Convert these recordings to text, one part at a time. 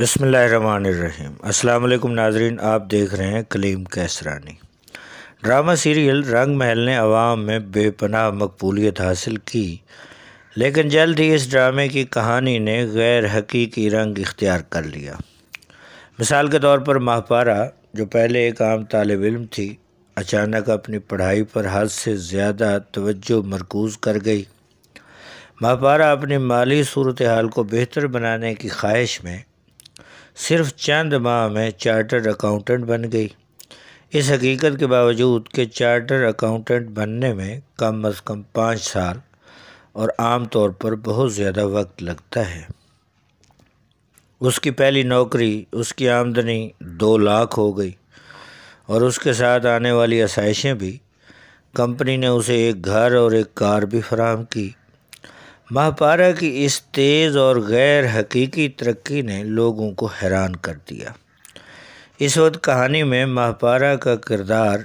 बसमीम् अल्लाम नाजरीन आप देख रहे हैं कलीम कैसरानी ड्रामा सीरियल रंग महल ने आवाम में बेपनाह मकबूलियत हासिल की लेकिन जल्द ही इस ड्रामे की कहानी ने गैर हकीकी रंग इख्तियार कर लिया मिसाल के तौर पर माहपारा जो पहले एक आम तालब इम थी अचानक अपनी पढ़ाई पर हद से ज़्यादा तवज्जो मरकूज़ कर गई माहपारा अपनी माली सूरत हाल को बेहतर बनाने की ख्वाहिश में सिर्फ चंद माह में चार्टर्ड अकाउंटेंट बन गई इस हकीकत के बावजूद कि चार्टर अकाउंटेंट बनने में कम अज़ कम पाँच साल और आम तौर पर बहुत ज़्यादा वक्त लगता है उसकी पहली नौकरी उसकी आमदनी दो लाख हो गई और उसके साथ आने वाली आसाइशें भी कंपनी ने उसे एक घर और एक कार भी फराहम की महापारा की इस तेज़ और गैर हकीकी तरक्की ने लोगों को हैरान कर दिया इस वक्त कहानी में महापारा का किरदार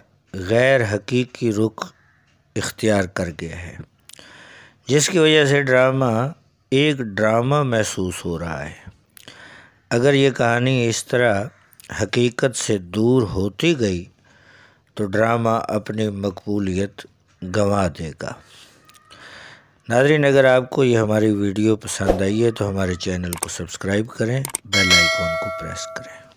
गैर हकीकी रुख इख्तियार कर गया है जिसकी वजह से ड्रामा एक ड्रामा महसूस हो रहा है अगर ये कहानी इस तरह हकीकत से दूर होती गई तो ड्रामा अपनी मकबूलियत गंवा देगा नाजरीन अगर आपको ये हमारी वीडियो पसंद आई है तो हमारे चैनल को सब्सक्राइब करें बेल आइकॉन को प्रेस करें